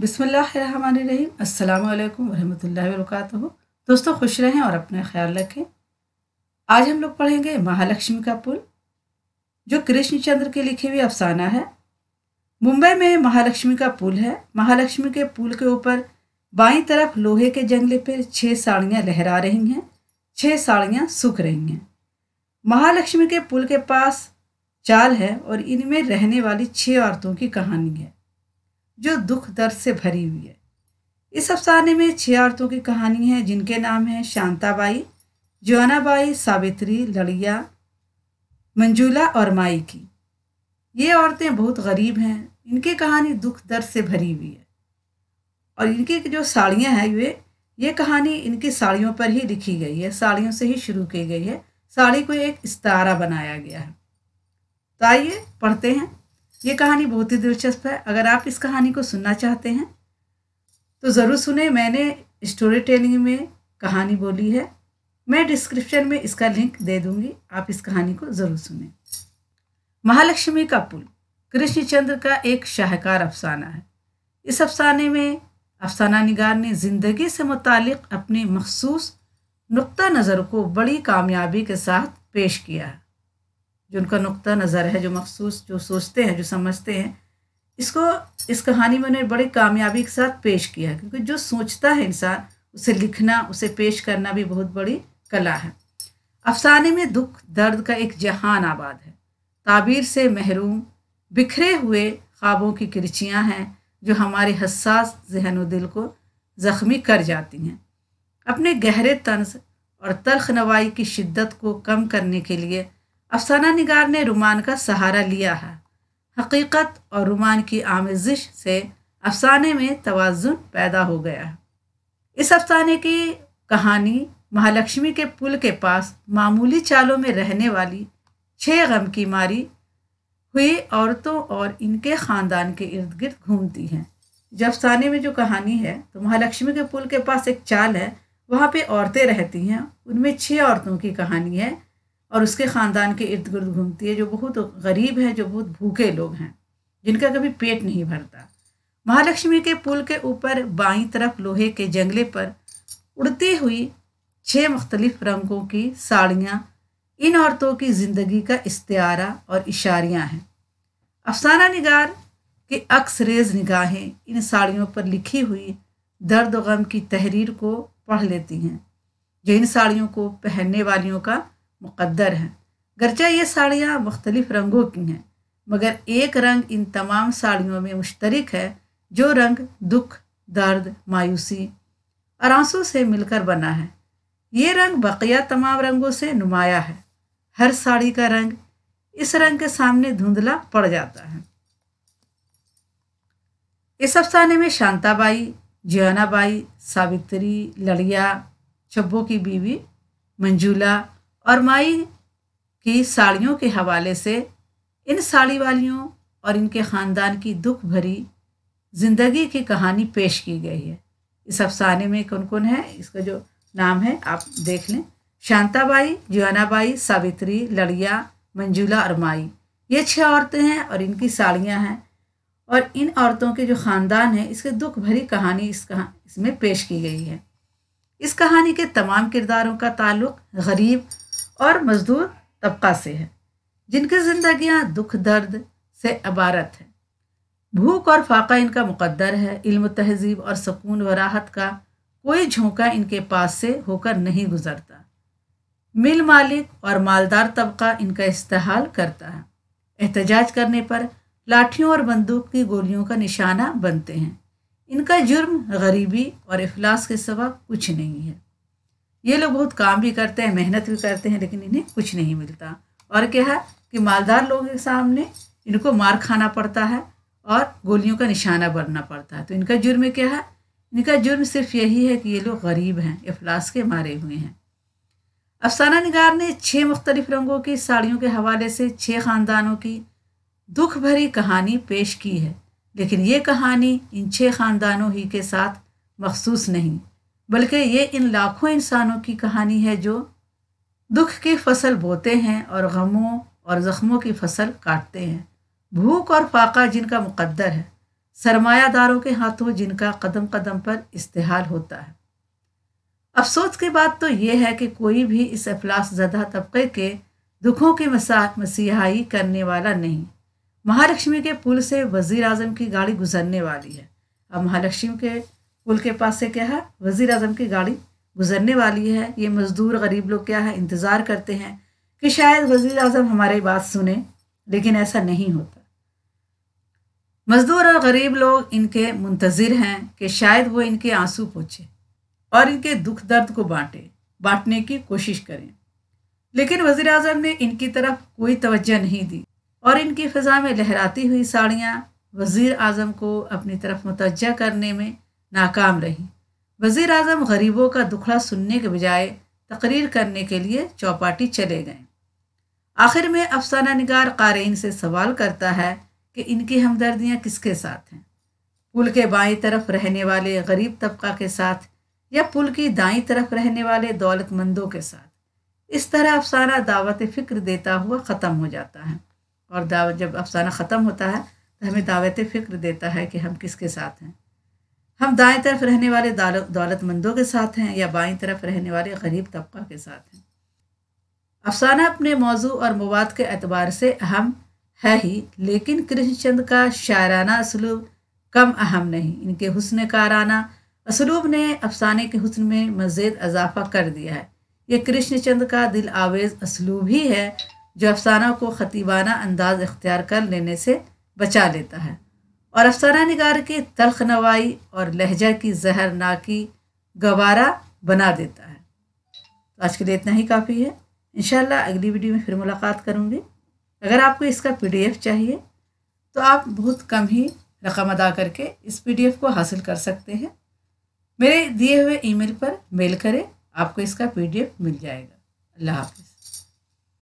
बिसमीम् अल्लाम वरहमल वर्क दोस्तों खुश रहें और अपना ख्याल रखें आज हम लोग पढ़ेंगे महालक्ष्मी का पुल जो कृष्णचंद्र के लिखे हुए अफसाना है मुंबई में महालक्ष्मी का पुल है महालक्ष्मी के पुल के ऊपर बाईं तरफ लोहे के जंगले पर छः साड़ियाँ लहरा रही हैं छः साड़ियाँ सूख रही हैं महालक्ष्मी के पुल के पास चाल है और इनमें रहने वाली छः औरतों की कहानी है जो दुख दर्द से भरी हुई है इस अफसाने में छह औरतों की कहानी है जिनके नाम हैं शांताबाई जोनाबाई सावित्री लड़िया मंजूला और माई की ये औरतें बहुत गरीब हैं इनकी कहानी दुख दर्द से भरी हुई है और इनकी जो साड़ियाँ हैं ये ये कहानी इनकी साड़ियों पर ही लिखी गई है साड़ियों से ही शुरू की गई है साड़ी को एक इस्तारा बनाया गया है तो आइए पढ़ते हैं ये कहानी बहुत ही दिलचस्प है अगर आप इस कहानी को सुनना चाहते हैं तो ज़रूर सुने मैंने स्टोरी टेलिंग में कहानी बोली है मैं डिस्क्रिप्शन में इसका लिंक दे दूंगी आप इस कहानी को ज़रूर सुने महालक्ष्मी का पुल कृष्णचंद्र का एक शाहकार अफसाना है इस अफसाने में अफसाना निगार ने ज़िंदगी से मुतल अपने मखसूस नुक़ नज़र को बड़ी कामयाबी के साथ पेश किया है जो उनका नुक़ा नज़र है जो मखसूस जो सोचते हैं जो समझते हैं इसको इस कहानी में उन्हें बड़ी कामयाबी के साथ पेश किया है क्योंकि जो सोचता है इंसान उसे लिखना उसे पेश करना भी बहुत बड़ी कला है अफसाने में दुख दर्द का एक जहान आबाद है ताबीर से महरूम बिखरे हुए ख्वाबों की किरचियाँ हैं जो हमारे हसास जहन व दिल को ज़ख्मी कर जाती हैं अपने गहरे तंज और तलख नवाई की शिद्दत को कम करने के लिए अफसाना निगार ने रुमान का सहारा लिया है हकीकत और रुमान की आमजिश से अफसाने में तोज़ुन पैदा हो गया है इस अफसाने की कहानी महालक्ष्मी के पुल के पास मामूली चालों में रहने वाली छः गम की मारी हुई औरतों और इनके ख़ानदान के इर्द गिर्द घूमती हैं जब अफसाने में जो कहानी है तो महालक्ष्मी के पुल के पास एक चाल है वहाँ पे औरतें रहती हैं उनमें छः औरतों की कहानी है और उसके ख़ानदान के इर्द गिर्द घूमती है जो बहुत गरीब है जो बहुत भूखे लोग हैं जिनका कभी पेट नहीं भरता महालक्ष्मी के पुल के ऊपर बाई तरफ लोहे के जंगले पर उड़ती हुई छः मख्तलफ रंगों की साड़ियाँ इन औरतों की ज़िंदगी का इस्तारा और इशारियाँ हैं अफसाना निगार के अक्स रेज निगाहें इन साड़ियों पर लिखी हुई दर्द गम की तहरीर को पढ़ लेती हैं जो इन साड़ियों को पहनने वालियों का मुकद्दर हैं गरचा ये साड़ियाँ मुख्तलिफ रंगों की हैं मगर एक रंग इन तमाम साड़ियों में मुश्तरक है जो रंग दुख दर्द मायूसी और आंसू से मिलकर बना है ये रंग बकिया तमाम रंगों से नुमाया है हर साड़ी का रंग इस रंग के सामने धुंधला पड़ जाता है इस अफसाने में शांताबाई जियानाबाई सावित्री लड़िया छब्बों की बीवी मंजूला और माई की साड़ियों के हवाले से इन साड़ी वालियों और इनके ख़ानदान की दुख भरी ज़िंदगी की कहानी पेश की गई है इस अफसाने में कौन कौन है इसका जो नाम है आप देख लें शांताबाई जुआनाबाई सावित्री लड़िया मंजूला और माई ये छह औरतें हैं और इनकी साड़ियाँ हैं और इन औरतों के जो ख़ानदान हैं इसके दुख भरी कहानी इस कहा इसमें पेश की गई है इस कहानी के तमाम किरदारों का ताल्लुक गरीब और मजदूर तबका से है जिनकी जिंदगियां दुख दर्द से अबारत है भूख और फाका इनका मुकद्दर है इल्म तहजीब और सुकून व राहत का कोई झोंका इनके पास से होकर नहीं गुजरता मिल मालिक और मालदार तबका इनका इस्तेहाल करता है एहतजाज करने पर लाठियों और बंदूक की गोलियों का निशाना बनते हैं इनका जुर्म गरीबी और अफलास के सवा कुछ नहीं है ये लोग बहुत काम भी करते हैं मेहनत भी करते हैं लेकिन इन्हें कुछ नहीं मिलता और क्या है कि मालदार लोगों के सामने इनको मार खाना पड़ता है और गोलियों का निशाना बनना पड़ता है तो इनका जुर्म क्या है इनका जुर्म सिर्फ यही है कि ये लोग गरीब हैं अफलास के मारे हुए हैं अफसाना निगार ने छः मुख्तलिफ रंगों की साड़ियों के हवाले से छः ख़ानदानों की दुख भरी कहानी पेश की है लेकिन ये कहानी इन छः ख़ानदानों ही के साथ मखसूस नहीं बल्कि ये इन लाखों इंसानों की कहानी है जो दुख की फसल बोते हैं और गमों और ज़ख्मों की फसल काटते हैं भूख और फाका जिनका मुकद्दर है सरमायादारों के हाथों जिनका कदम कदम पर इस्तेहाल होता है अफसोस की बात तो यह है कि कोई भी इस अफलास जदा तबके के दुखों की मसीहाई करने वाला नहीं महालक्ष्मी के पुल से वज़ी अजम की गाड़ी गुजरने वाली है अब महालक्ष्मी के पुल के पास से क्या है वज़ी अजम की गाड़ी गुजरने वाली है ये मज़दूर गरीब लोग क्या है इंतज़ार करते हैं कि शायद वज़ी अजम हमारी बात सुने लेकिन ऐसा नहीं होता मज़दूर और गरीब लोग इनके मुंतज़र हैं कि शायद वो इनके आंसू पोछे और इनके दुख दर्द को बांटें बांटने की कोशिश करें लेकिन वज़ी अजम ने इनकी तरफ कोई तवज्जो नहीं दी और इनकी फ़िज़ा में लहराती हुई साड़ियाँ वज़ी अजम को अपनी तरफ मुतवजा करने में नाकाम रही वज़ी अजम गरीबों का दुखड़ा सुनने के बजाय तकरीर करने के लिए चौपाटी चले गए आखिर में अफसाना नगार कारीन से सवाल करता है कि इनकी हमदर्दियाँ किसके साथ हैं पुल के बाई तरफ रहने वाले गरीब तबका के साथ या पुल की दाई तरफ रहने वाले दौलतमंदों के साथ इस तरह अफसाना दावत फ़िक्र देता हुआ ख़त्म हो जाता है और दावत जब अफसाना ख़त्म होता है तो हमें दावत फ़िक्र देता है कि हम किसके साथ हैं हम दाएं तरफ रहने वाले दौलतमंदों के साथ हैं या बाएं तरफ रहने वाले गरीब तबका के साथ हैं अफसाना अपने मौजू और मवाद के अतबार से अहम है ही लेकिन कृष्णचंद का शायराना असलूब कम अहम नहीं इनके हुसन काराना असलूब ने अफसाने के हुसन में मज़ीद इजाफा कर दिया है ये कृष्णचंद का दिल आवेज़ असलूब ही है जो अफसाना को खतीबाना अंदाज इख्तियार कर लेने से बचा लेता है और अफसाना निगार के तलख नवाई और लहजा की जहर नाकी गवारा बना देता है तो आज के लिए इतना ही काफ़ी है इन अगली वीडियो में फिर मुलाकात करूँगी अगर आपको इसका पी चाहिए तो आप बहुत कम ही रकम अदा करके इस पी को हासिल कर सकते हैं मेरे दिए हुए ईमेल पर मेल करें आपको इसका पीडीएफ मिल जाएगा अल्लाह हाफ़